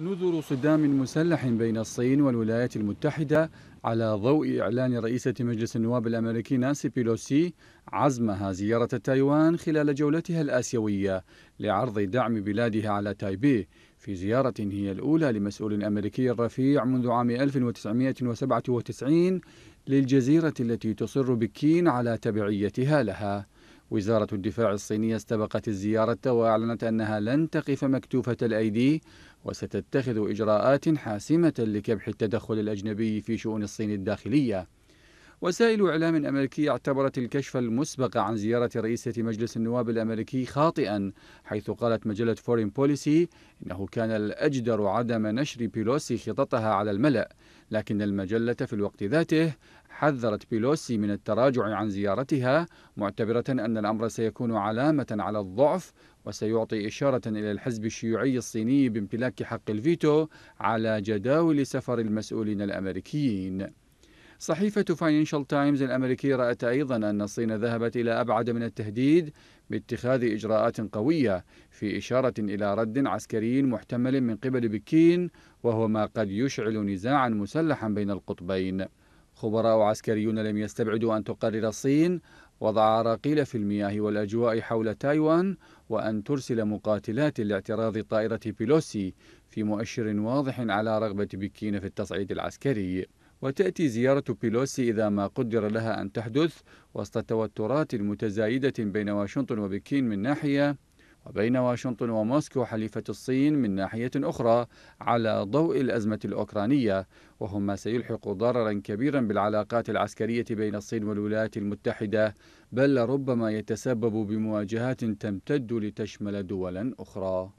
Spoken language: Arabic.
نذر صدام مسلح بين الصين والولايات المتحدة على ضوء إعلان رئيسة مجلس النواب الأمريكي نانسي بيلوسي عزمها زيارة تايوان خلال جولتها الآسيوية لعرض دعم بلادها على تايبي في زيارة هي الأولى لمسؤول أمريكي رفيع منذ عام 1997 للجزيرة التي تصر بكين على تبعيتها لها وزارة الدفاع الصينية استبقت الزيارة وأعلنت أنها لن تقف مكتوفة الأيدي وستتخذ إجراءات حاسمة لكبح التدخل الأجنبي في شؤون الصين الداخلية وسائل إعلام أمريكية اعتبرت الكشف المسبق عن زيارة رئيسة مجلس النواب الأمريكي خاطئا حيث قالت مجلة فورين بوليسي إنه كان الأجدر عدم نشر بيلوسي خططها على الملأ لكن المجلة في الوقت ذاته حذرت بيلوسي من التراجع عن زيارتها معتبرة أن الأمر سيكون علامة على الضعف وسيعطي إشارة إلى الحزب الشيوعي الصيني بامتلاك حق الفيتو على جداول سفر المسؤولين الأمريكيين صحيفة فاينانشال تايمز الأمريكية رأت أيضا أن الصين ذهبت إلى أبعد من التهديد باتخاذ إجراءات قوية في إشارة إلى رد عسكري محتمل من قبل بكين وهو ما قد يشعل نزاعا مسلحا بين القطبين خبراء عسكريون لم يستبعدوا أن تقرر الصين وضع عراقيل في المياه والأجواء حول تايوان وأن ترسل مقاتلات لاعتراض طائرة بيلوسي في مؤشر واضح على رغبة بكين في التصعيد العسكري وتأتي زيارة بيلوسي إذا ما قدر لها أن تحدث وسط توترات متزايدة بين واشنطن وبكين من ناحية وبين واشنطن وموسكو حليفة الصين من ناحية أخرى على ضوء الأزمة الأوكرانية وهم ما سيلحق ضررا كبيرا بالعلاقات العسكرية بين الصين والولايات المتحدة بل ربما يتسبب بمواجهات تمتد لتشمل دولا أخرى